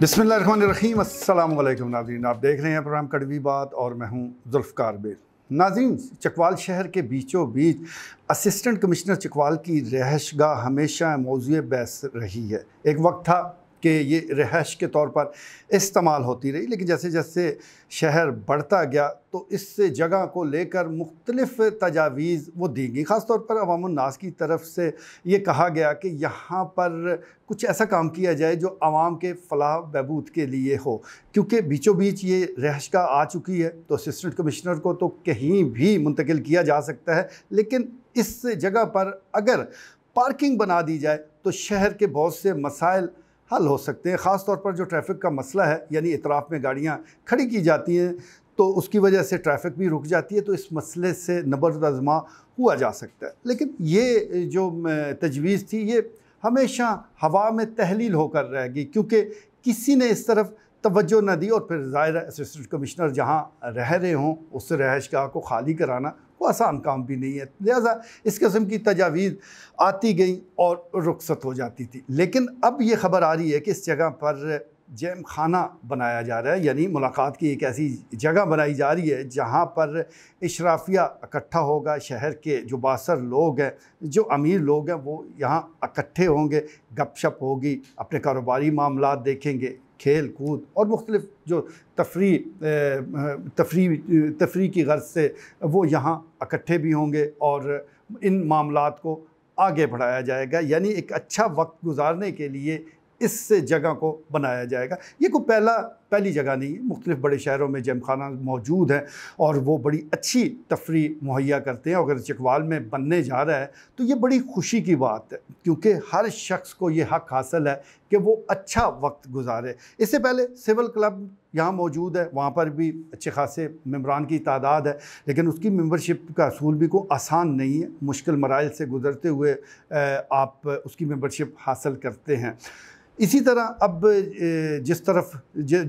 बसमीम अल्लाम नाजीन आप देख रहे हैं प्रोग्राम कड़वी बात और मैं हूँ जुल्फकार बेल नाजीन चकवाल शहर के बीचों बीच असिस्टेंट कमिश्नर चकवाल की रहशगा हमेशा मौजू बहस रही है एक वक्त था के ये रिहाइश के तौर पर इस्तेमाल होती रही लेकिन जैसे जैसे शहर बढ़ता गया तो इससे जगह को लेकर मुख्तलिफ़ तजावीज़ वो दी गई ख़ास तौर पर अवामनास की तरफ से ये कहा गया कि यहाँ पर कुछ ऐसा काम किया जाए जो आवाम के फलाह बहबूद के लिए हो क्योंकि बीचों बीच ये रहश का आ चुकी है तो असिस्टेंट कमिश्नर को तो कहीं भी मुंतकिल किया जा सकता है लेकिन इस जगह पर अगर पार्किंग बना दी जाए तो शहर के बहुत से मसाइल हल हो सकते हैं ख़ास तौर पर जो ट्रैफिक का मसला है यानी इतराफ़ में गाड़ियाँ खड़ी की जाती हैं तो उसकी वजह से ट्रैफिक भी रुक जाती है तो इस मसले से नबरदमा हुआ जा सकता है लेकिन ये जो तजवीज़ थी ये हमेशा हवा में तहलील होकर रहेगी क्योंकि किसी ने इस तरफ तवज्जो न दी और फिर ज़ाहिर असिस्टेंट कमिश्नर जहाँ रह रहे हों उस रहश गाह को खाली कराना वो आसान काम भी नहीं है लिहाजा इस कस्म की तजावीज़ आती गई और रुखसत हो जाती थी लेकिन अब ये खबर आ रही है कि इस जगह पर जैम खाना बनाया जा रहा है यानी मुलाकात की एक ऐसी जगह बनाई जा रही है जहाँ पर इशराफिया इकट्ठा होगा शहर के जो बासर लोग हैं जो अमीर लोग हैं वो यहाँ इकट्ठे होंगे गपशप होगी अपने कारोबारी मामला देखेंगे खेल कूद और मुख्तलिफ जो तफरी तफरी तफरी की गर्ज से वो यहाँ इकट्ठे भी होंगे और इन मामला को आगे बढ़ाया जाएगा यानी एक अच्छा वक्त गुजारने के लिए इससे जगह को बनाया जाएगा ये कोई पहला पहली जगह नहीं है मुख्तलिफ़ बड़े शहरों में जैम खाना मौजूद हैं और वो बड़ी अच्छी तफरी मुहैया करते हैं अगर चकवाल में बनने जा रहा है तो ये बड़ी खुशी की बात है क्योंकि हर शख्स को ये हक़ हासिल है कि वो अच्छा वक्त गुजारे इससे पहले सिविल क्लब यहाँ मौजूद है वहाँ पर भी अच्छे खासे मम्बरान की तादाद है लेकिन उसकी मेम्बरशिप का असूल भी को आसान नहीं है मुश्किल मराइल से गुज़रते हुए आप उसकी मेम्बरशिप हासिल करते हैं इसी तरह अब जिस तरफ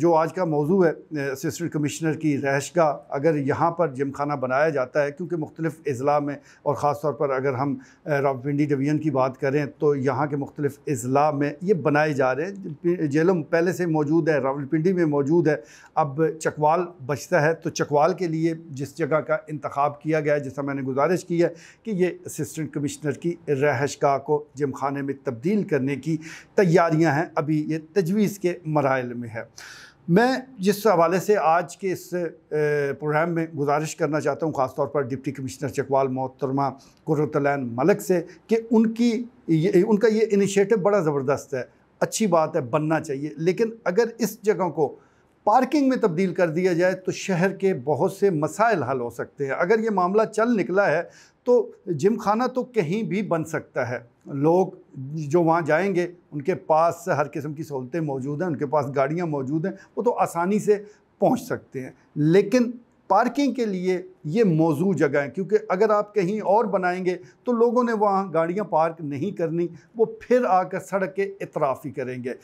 जो आज का मौजू है असिस्टेंट कमिश्नर की रहश का अगर यहाँ पर जम खाना बनाया जाता है क्योंकि मुख्तलिफ़ अज़ला में और ख़ास तौर पर अगर हम रावलपिंडी डिवीज़न की बात करें तो यहाँ के मुख्तलिफ़ अज़ला में ये बनाए जा रहे हैं जेलम पहले से मौजूद है रावलपिंडी में मौजूद है अब चकवाल बचता है तो चकवाल के लिए जिस जगह का इंतखब किया गया है जैसा मैंने गुजारिश की है कि ये असिस्टेंट कमिश्नर की रहश का को जिम खाने में तब्दील करने की तैयारियाँ हैं अभी ये तजवीज़ के मराइल में है मैं जिस हवाले से आज के इस प्रोग्राम में गुजारिश करना चाहता हूँ ख़ासतौर पर डिप्टी कमिश्नर चकवाल मोहतरमा कुरतलैन मलिक से कि उनकी ये, उनका ये इनिशिएटिव बड़ा ज़बरदस्त है अच्छी बात है बनना चाहिए लेकिन अगर इस जगह को पार्किंग में तब्दील कर दिया जाए तो शहर के बहुत से मसाइल हल हो सकते हैं अगर ये मामला चल निकला है तो जिम खाना तो कहीं भी बन सकता है लोग जो वहाँ जाएंगे उनके पास हर किस्म की सहूलतें मौजूद हैं उनके पास गाड़ियाँ मौजूद हैं वो तो आसानी से पहुँच सकते हैं लेकिन पार्किंग के लिए ये मौजू जगह है क्योंकि अगर आप कहीं और बनाएंगे तो लोगों ने वहाँ गाड़ियाँ पार्क नहीं करनी वो फिर आकर सड़क के इतराफ़ ही करेंगे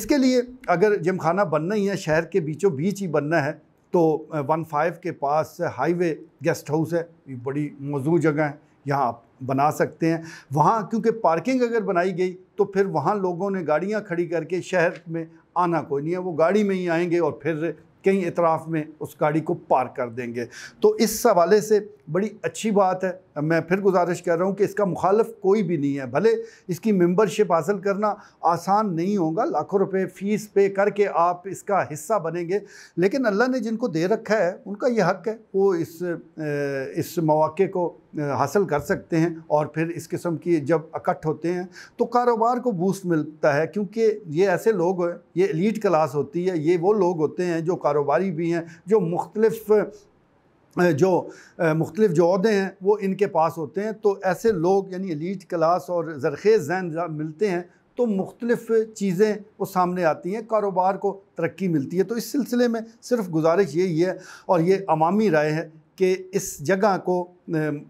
इसके लिए अगर जिम खाना बनना ही है शहर के बीचों बीच ही बनना है तो वन फाइव के पास हाईवे गेस्ट हाउस है ये बड़ी मौजू जगह है यहाँ आप बना सकते हैं वहाँ क्योंकि पार्किंग अगर बनाई गई तो फिर वहाँ लोगों ने गाड़ियाँ खड़ी करके शहर में आना कोई नहीं है वो गाड़ी में ही आएंगे और फिर कई इतराफ़ में उस गाड़ी को पार्क कर देंगे तो इस हवाले से बड़ी अच्छी बात है मैं फिर गुजारिश कर रहा हूँ कि इसका मुखालफ कोई भी नहीं है भले इसकी मेंबरशिप हासिल करना आसान नहीं होगा लाखों रुपए फ़ीस पे करके आप इसका हिस्सा बनेंगे लेकिन अल्लाह ने जिनको दे रखा है उनका ये हक है वो इस इस मौक़े को हासिल कर सकते हैं और फिर इस किस्म की जब इकट्ठ होते हैं तो कारोबार को बूस्ट मिलता है क्योंकि ये ऐसे लोग हैं ये एलीट क्लास होती है ये वो लोग होते हैं जो कारोबारी भी हैं जो मुख्तलफ़ जो मुख्तलिफ जो अहदे हैं वो इनके पास होते हैं तो ऐसे लोग यानी एलीट क्लास और जरखेज़ जहन मिलते हैं तो मुख्तलिफ चीज़ें वो सामने आती हैं कारोबार को तरक्की मिलती है तो इस सिलसिले में सिर्फ गुजारिश यही है और ये अवामी राय है कि इस जगह को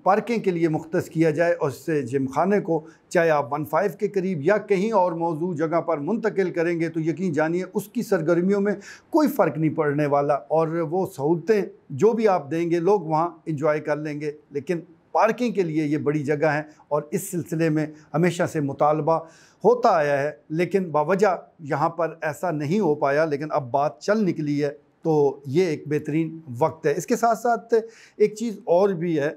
पार्किंग के लिए मुख्त किया जाए और इससे जिम खाने को चाहे आप वन फाइव के करीब या कहीं और मौजूद जगह पर मुंतकिल करेंगे तो यकीन जानिए उसकी सरगर्मियों में कोई फ़र्क नहीं पड़ने वाला और वो सहूलतें जो भी आप देंगे लोग वहाँ इंजॉय कर लेंगे लेकिन पार्किंग के लिए ये बड़ी जगह है और इस सिलसिले में हमेशा से मुतालबा होता आया है लेकिन बावजह यहाँ पर ऐसा नहीं हो पाया लेकिन अब बात चल निकली है तो ये एक बेहतरीन वक्त है इसके साथ साथ एक चीज़ और भी है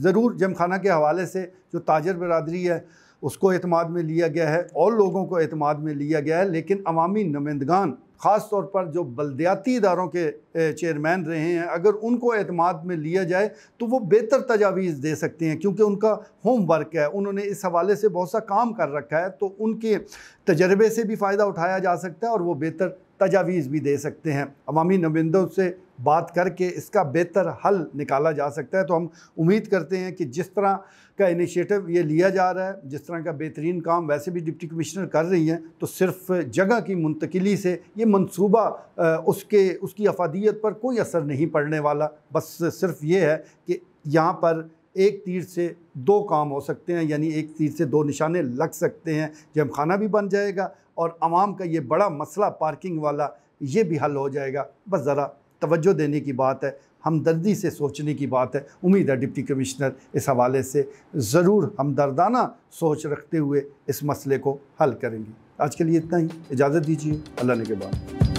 ज़रूर जमखाना के हवाले से जो ताजर बरदरी है उसको अतमाद में लिया गया है और लोगों को अतमाद में लिया गया है लेकिन अवामी नुमंदगान ख़ास तौर पर जो बलदयाती इदारों के चेयरमैन रहे हैं अगर उनको अतमाद में लिया जाए तो वो बेहतर तजावीज़ दे सकते हैं क्योंकि उनका होम वर्क है उन्होंने इस हवाले से बहुत सा काम कर रखा है तो उनके तजर्बे से भी फ़ायदा उठाया जा सकता है और वो बेहतर तजावीज़ भी दे सकते हैं अवामी नुमाइंदों से बात करके इसका बेहतर हल निकाला जा सकता है तो हम उम्मीद करते हैं कि जिस तरह का इनिशिएटिव ये लिया जा रहा है जिस तरह का बेहतरीन काम वैसे भी डिप्टी कमिश्नर कर रही हैं तो सिर्फ जगह की मुंतकली से ये मनसूबा उसके उसकी अफादियत पर कोई असर नहीं पड़ने वाला बस सिर्फ ये है कि यहाँ पर एक तीर से दो काम हो सकते हैं यानी एक तीर से दो निशाने लग सकते हैं जमखाना भी बन जाएगा और आवाम का ये बड़ा मसला पार्किंग वाला ये भी हल हो जाएगा बस ज़रा तवज्जो देने की बात है हमदर्दी से सोचने की बात है उम्मीद है डिप्टी कमिश्नर इस हवाले से ज़रूर हमदर्दाना सोच रखते हुए इस मसले को हल करेंगे आज के लिए इतना ही इजाज़त दीजिए अल्लाह ने के बाद